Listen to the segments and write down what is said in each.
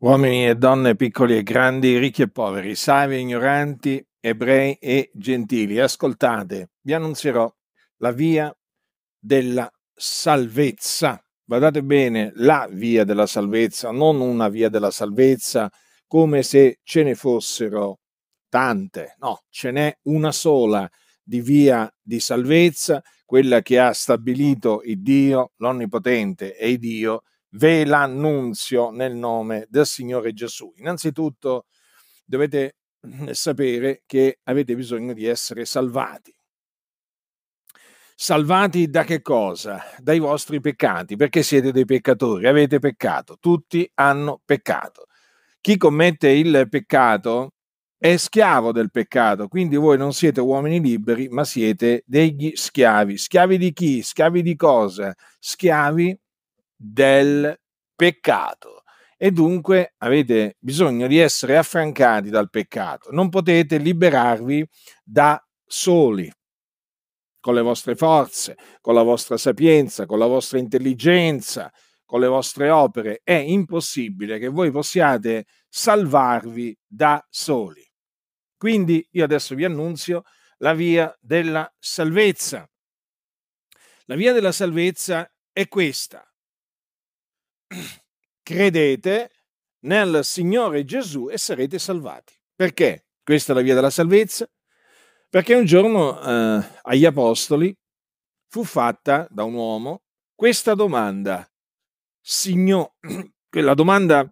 uomini e donne, piccoli e grandi, ricchi e poveri, savi e ignoranti, ebrei e gentili, ascoltate, vi annunzierò la via della salvezza. Guardate bene, la via della salvezza, non una via della salvezza come se ce ne fossero tante, no, ce n'è una sola di via di salvezza, quella che ha stabilito il Dio l'Onnipotente e il Dio ve l'annunzio nel nome del Signore Gesù. Innanzitutto dovete eh, sapere che avete bisogno di essere salvati. Salvati da che cosa? Dai vostri peccati, perché siete dei peccatori, avete peccato, tutti hanno peccato. Chi commette il peccato è schiavo del peccato, quindi voi non siete uomini liberi, ma siete degli schiavi. Schiavi di chi? Schiavi di cosa? Schiavi del peccato. E dunque avete bisogno di essere affrancati dal peccato. Non potete liberarvi da soli, con le vostre forze, con la vostra sapienza, con la vostra intelligenza, con le vostre opere. È impossibile che voi possiate salvarvi da soli. Quindi io adesso vi annunzio la via della salvezza. La via della salvezza è questa credete nel Signore Gesù e sarete salvati. Perché? Questa è la via della salvezza. Perché un giorno eh, agli apostoli fu fatta da un uomo questa domanda. Signore, la domanda,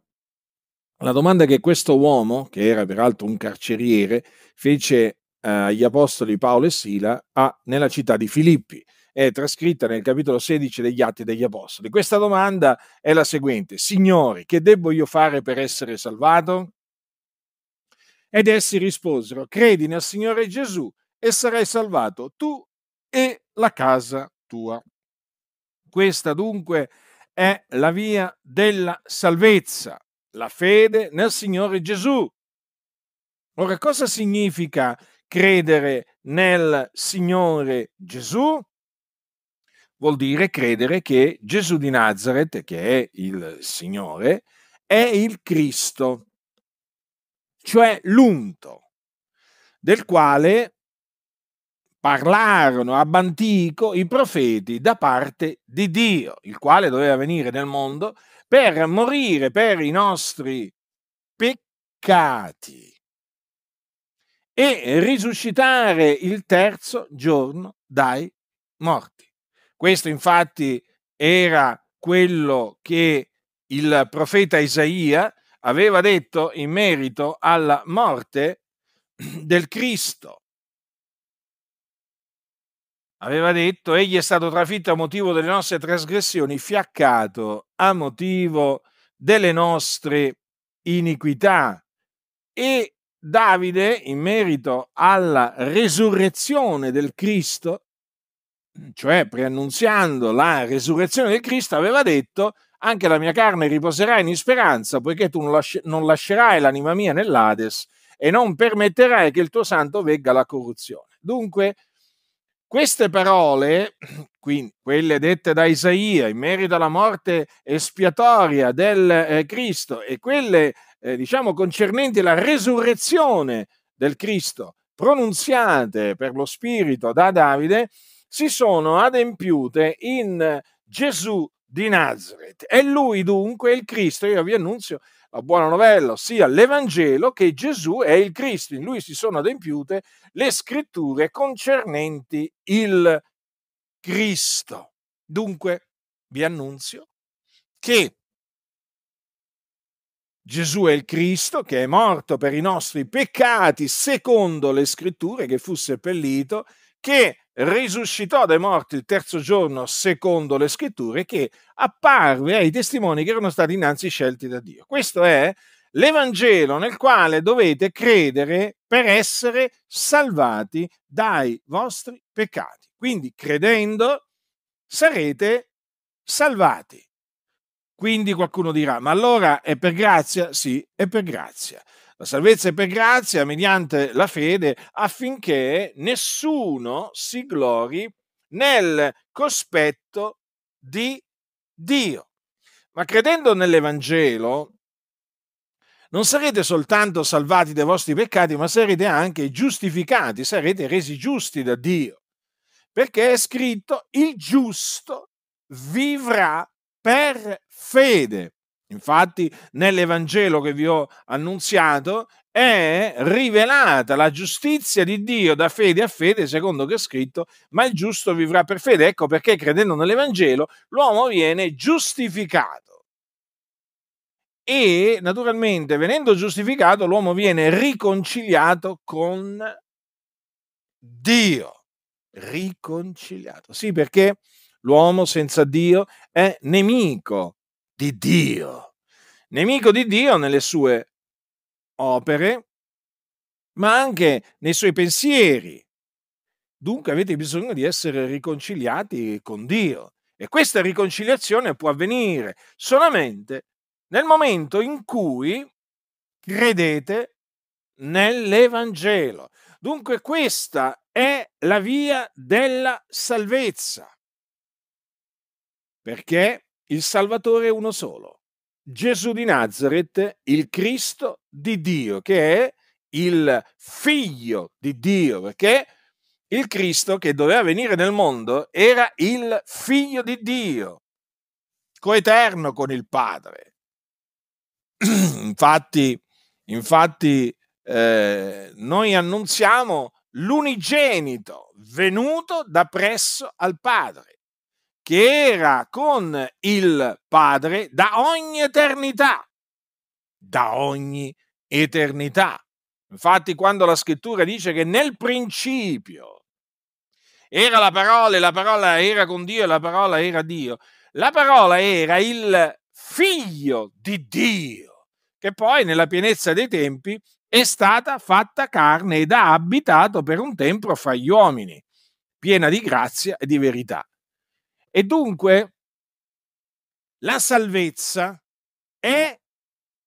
la domanda che questo uomo, che era peraltro un carceriere, fece eh, agli apostoli Paolo e Sila a, nella città di Filippi è trascritta nel capitolo 16 degli Atti degli Apostoli. Questa domanda è la seguente, signori, che debbo io fare per essere salvato? Ed essi risposero, credi nel Signore Gesù e sarai salvato tu e la casa tua. Questa dunque è la via della salvezza, la fede nel Signore Gesù. Ora, cosa significa credere nel Signore Gesù? vuol dire credere che Gesù di Nazareth, che è il Signore, è il Cristo, cioè l'unto, del quale parlarono ab antico i profeti da parte di Dio, il quale doveva venire nel mondo per morire per i nostri peccati e risuscitare il terzo giorno dai morti. Questo infatti era quello che il profeta Isaia aveva detto in merito alla morte del Cristo. Aveva detto, egli è stato trafitto a motivo delle nostre trasgressioni, fiaccato a motivo delle nostre iniquità. E Davide, in merito alla resurrezione del Cristo, Mhmm, cioè preannunziando la resurrezione del Cristo, aveva detto anche la mia carne riposerà in speranza, poiché tu non lascerai l'anima mia nell'Ades e non permetterai che il tuo santo vegga la corruzione. Dunque, queste parole, quindi quelle dette da Isaia in merito alla morte espiatoria del eh, Cristo e quelle, eh, diciamo, concernenti la resurrezione del Cristo, pronunziate per lo Spirito da Davide, si sono adempiute in Gesù di Nazareth. È lui dunque il Cristo. Io vi annunzio la buona novella, ossia l'Evangelo, che Gesù è il Cristo. In lui si sono adempiute le scritture concernenti il Cristo. Dunque vi annunzio che Gesù è il Cristo che è morto per i nostri peccati secondo le scritture, che fu seppellito, che risuscitò dai morti il terzo giorno secondo le scritture che apparve ai testimoni che erano stati innanzi scelti da Dio. Questo è l'Evangelo nel quale dovete credere per essere salvati dai vostri peccati. Quindi credendo sarete salvati. Quindi qualcuno dirà, ma allora è per grazia? Sì, è per grazia. La salvezza è per grazia, mediante la fede, affinché nessuno si glori nel cospetto di Dio. Ma credendo nell'Evangelo, non sarete soltanto salvati dai vostri peccati, ma sarete anche giustificati, sarete resi giusti da Dio. Perché è scritto, il giusto vivrà per fede. Infatti nell'Evangelo che vi ho annunziato è rivelata la giustizia di Dio da fede a fede, secondo che è scritto, ma il giusto vivrà per fede. Ecco perché credendo nell'Evangelo l'uomo viene giustificato. E naturalmente venendo giustificato l'uomo viene riconciliato con Dio. Riconciliato. Sì, perché l'uomo senza Dio è nemico di Dio. Nemico di Dio nelle sue opere, ma anche nei suoi pensieri. Dunque avete bisogno di essere riconciliati con Dio. E questa riconciliazione può avvenire solamente nel momento in cui credete nell'Evangelo. Dunque questa è la via della salvezza. Perché il Salvatore uno solo, Gesù di Nazareth, il Cristo di Dio, che è il figlio di Dio, perché il Cristo che doveva venire nel mondo era il figlio di Dio, coeterno con il Padre. infatti, infatti eh, noi annunziamo l'unigenito venuto da presso al Padre che era con il Padre da ogni eternità, da ogni eternità. Infatti quando la scrittura dice che nel principio era la parola e la parola era con Dio e la parola era Dio, la parola era il figlio di Dio, che poi nella pienezza dei tempi è stata fatta carne ed ha abitato per un tempo fra gli uomini, piena di grazia e di verità. E dunque la salvezza è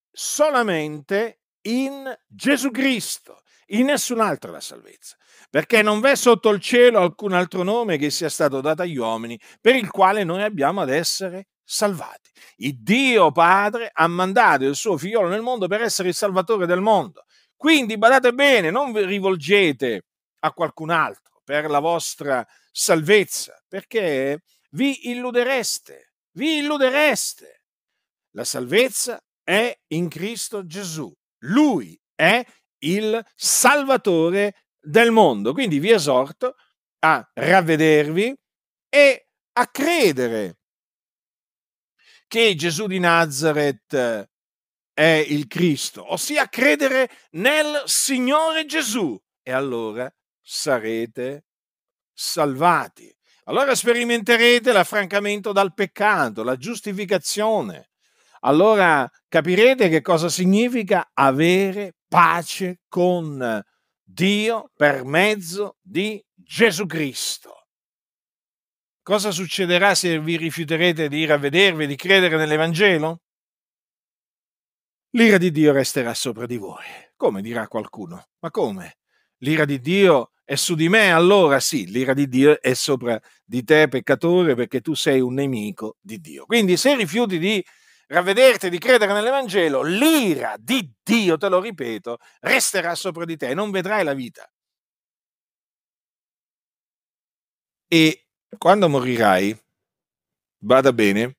solamente in Gesù Cristo, in nessun'altra la salvezza, perché non v'è sotto il cielo alcun altro nome che sia stato dato agli uomini per il quale noi abbiamo ad essere salvati. Il Dio Padre ha mandato il suo figliolo nel mondo per essere il salvatore del mondo. Quindi badate bene, non vi rivolgete a qualcun altro per la vostra salvezza, perché vi illudereste, vi illudereste. La salvezza è in Cristo Gesù. Lui è il Salvatore del mondo. Quindi vi esorto a ravvedervi e a credere che Gesù di Nazareth è il Cristo, ossia a credere nel Signore Gesù. E allora sarete salvati. Allora sperimenterete l'affrancamento dal peccato, la giustificazione. Allora capirete che cosa significa avere pace con Dio per mezzo di Gesù Cristo. Cosa succederà se vi rifiuterete di ir a vedervi, di credere nell'Evangelo? L'ira di Dio resterà sopra di voi. Come dirà qualcuno? Ma come? L'ira di Dio è su di me allora? Sì, l'ira di Dio è sopra di te, peccatore, perché tu sei un nemico di Dio. Quindi se rifiuti di ravvederti, di credere nell'Evangelo, l'ira di Dio, te lo ripeto, resterà sopra di te, non vedrai la vita. E quando morirai, bada bene,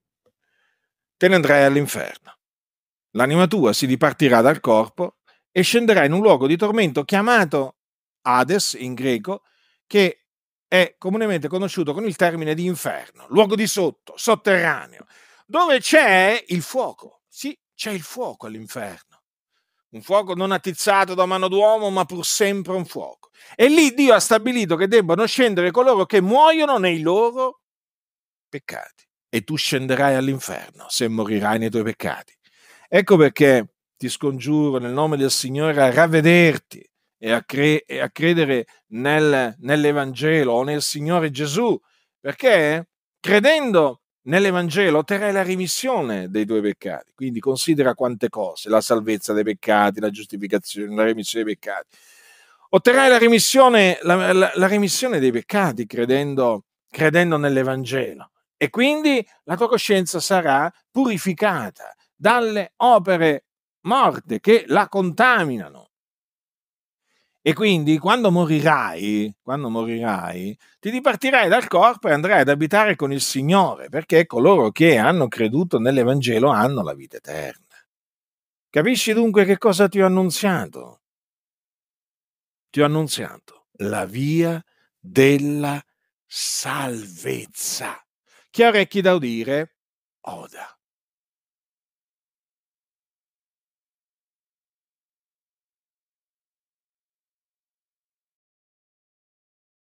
te ne andrai all'inferno. L'anima tua si dipartirà dal corpo e scenderà in un luogo di tormento chiamato Hades in greco, che è comunemente conosciuto con il termine di inferno, luogo di sotto, sotterraneo, dove c'è il fuoco. Sì, c'è il fuoco all'inferno. Un fuoco non attizzato da mano d'uomo, ma pur sempre un fuoco. E lì Dio ha stabilito che debbano scendere coloro che muoiono nei loro peccati. E tu scenderai all'inferno se morirai nei tuoi peccati. Ecco perché ti scongiuro nel nome del Signore a ravvederti e a, cre- e a credere nel, nell'Evangelo o nel Signore Gesù, perché credendo nell'Evangelo otterrai la remissione dei tuoi peccati. Quindi considera quante cose, la salvezza dei peccati, la giustificazione, la remissione dei peccati. Otterrai la remissione, la, la, la remissione dei peccati credendo, credendo nell'Evangelo e quindi la tua coscienza sarà purificata dalle opere morte che la contaminano. E quindi quando morirai, quando morirai, ti dipartirai dal corpo e andrai ad abitare con il Signore, perché coloro che hanno creduto nell'Evangelo hanno la vita eterna. Capisci dunque che cosa ti ho annunziato? Ti ho annunziato la via della salvezza. Chi ha orecchi da udire, oda.